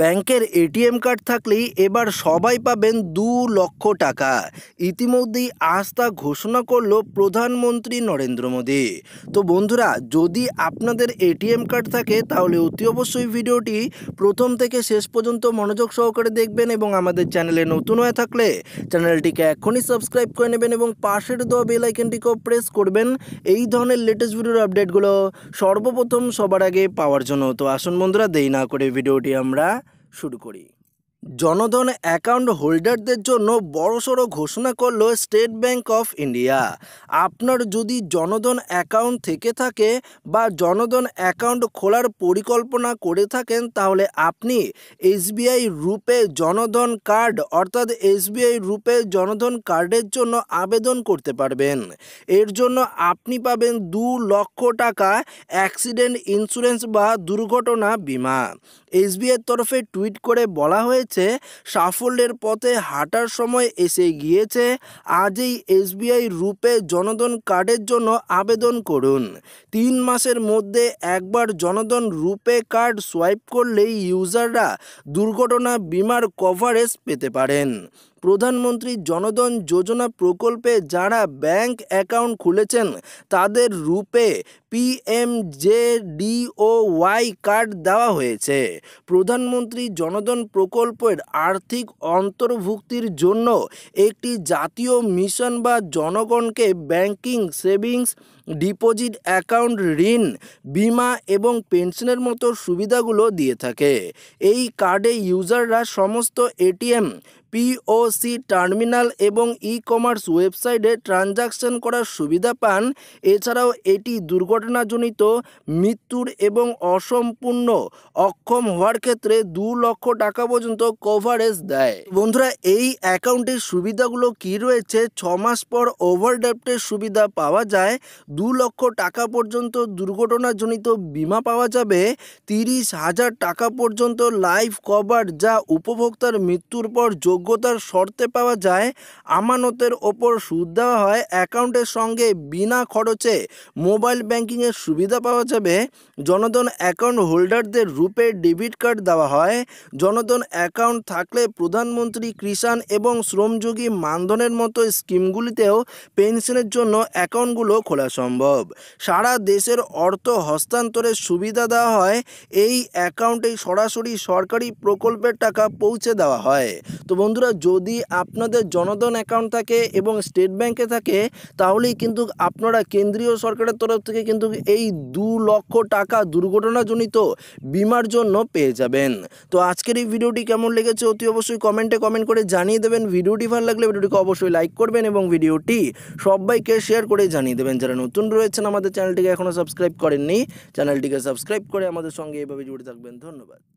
ব্যাংকের ATM card থাকলেই এবার সবাই পাবেন দু লক্ষ টাকা ইতিমধ্যেই আস্থা ঘোষণা করল প্রধানমন্ত্রী নরেন্দ্র মোদী তো বন্ধুরা যদি আপনাদের এটিএম কার্ড থাকে তাহলে অতি অবশ্যই ভিডিওটি প্রথম থেকে শেষ পর্যন্ত মনোযোগ সহকারে দেখবেন এবং আমাদের চ্যানেলে নতুন হয়ে থাকলে চ্যানেলটিকে এখনই সাবস্ক্রাইব করে নেবেন এবং পাশের দেওয়া বেল প্রেস করবেন এই ধরনের লেটেস্ট ভিডিওর আপডেটগুলো সর্বপ্রথম সবার আগে পাওয়ার জন্য তো আসুন বন্ধুরা দেই না করে ভিডিওটি আমরা শুরু করি জনধন অ্যাকাউন্ট হোল্ডারদের জন্য বড়সড় ঘোষণা করলো স্টেট ব্যাঙ্ক অফ ইন্ডিয়া আপনার যদি জনধন অ্যাকাউন্ট থেকে থাকে বা জনধন অ্যাকাউন্ট খোলার পরিকল্পনা করে থাকেন তাহলে আপনি এসবিআই রূপে জনধন কার্ড অর্থাৎ এসবিআই রূপে জনধন কার্ডের জন্য আবেদন করতে পারবেন এর জন্য আপনি পাবেন দু লক্ষ টাকা অ্যাক্সিডেন্ট ইন্স্যুরেন্স বা দুর্ঘটনা বিমা এসবিআই তরফে টুইট করে বলা হয়েছে হয়েছে সাফল্যের পথে হাঁটার সময় এসে গিয়েছে আজই এসবিআই রূপে জনধন কার্ডের জন্য আবেদন করুন তিন মাসের মধ্যে একবার জনধন রূপে কার্ড সোয়াইপ করলেই ইউজাররা দুর্ঘটনা বিমার কভারেজ পেতে পারেন প্রধানমন্ত্রী জনধন যোজনা প্রকল্পে যারা ব্যাংক অ্যাকাউন্ট খুলেছেন তাদের রূপে পিএমজেডিওওয়াই কার্ড দেওয়া হয়েছে প্রধানমন্ত্রী জনধন প্রকল্পের আর্থিক অন্তর্ভুক্তির জন্য একটি জাতীয় মিশন বা জনগণকে ব্যাংকিং সেভিংস ডিপোজিট অ্যাকাউন্ট ঋণ বিমা এবং পেনশনের মতো সুবিধাগুলো দিয়ে থাকে এই কার্ডে ইউজাররা সমস্ত এটিএম পিওসি টার্মিনাল এবং ই কমার্স ওয়েবসাইটে ট্রানজাকশন করার সুবিধা পান এছাড়াও এটি দুর্ঘটনাজনিত মৃত্যুর এবং অসম্পূর্ণ অক্ষম হওয়ার ক্ষেত্রে দু লক্ষ টাকা পর্যন্ত কভারেজ দেয় বন্ধুরা এই অ্যাকাউন্টের সুবিধাগুলো কি রয়েছে ছ মাস পর ওভারড্রাফ্টের সুবিধা পাওয়া যায় দু লক্ষ টাকা পর্যন্ত দুর্ঘটনাজনিত বিমা পাওয়া যাবে তিরিশ হাজার টাকা পর্যন্ত লাইফ কভার যা উপভোক্তার মৃত্যুর পর যোগ্যতার শর্তে পাওয়া যায় আমানতের ওপর সুদ দেওয়া হয় অ্যাকাউন্টের সঙ্গে বিনা খরচে মোবাইল ব্যাংকিংয়ের সুবিধা পাওয়া যাবে জনধন অ্যাকাউন্ট হোল্ডারদের রূপে ডেবিট কার্ড দেওয়া হয় জনধন অ্যাকাউন্ট থাকলে প্রধানমন্ত্রী কৃষাণ এবং শ্রমযোগী মানধনের মতো স্কিমগুলিতেও পেনশনের জন্য অ্যাকাউন্টগুলো খোলা সম্ভব সারা দেশের অর্থ হস্তান্তরের সুবিধা দেওয়া হয় এই অ্যাকাউন্টে সরাসরি সরকারি প্রকল্পের টাকা পৌঁছে দেওয়া হয় তো বন্ধুরা যদি আপনাদের জনধন অ্যাকাউন্ট থাকে এবং স্টেট ব্যাংকে থাকে তাহলেই কিন্তু আপনারা কেন্দ্রীয় সরকারের তরফ থেকে কিন্তু এই দু লক্ষ টাকা দুর্ঘটনাজনিত বিমার জন্য পেয়ে যাবেন তো আজকের এই ভিডিওটি কেমন লেগেছে অতি অবশ্যই কমেন্টে কমেন্ট করে জানিয়ে দেবেন ভিডিওটি ভালো লাগলে ভিডিওটিকে অবশ্যই লাইক করবেন এবং ভিডিওটি সবাইকে শেয়ার করে জানিয়ে দেবেন যারা নতুন রয়েছেন আমাদের চ্যানেলটিকে এখনও সাবস্ক্রাইব করেননি চ্যানেলটিকে সাবস্ক্রাইব করে আমাদের সঙ্গে এভাবে জুড়ে থাকবেন ধন্যবাদ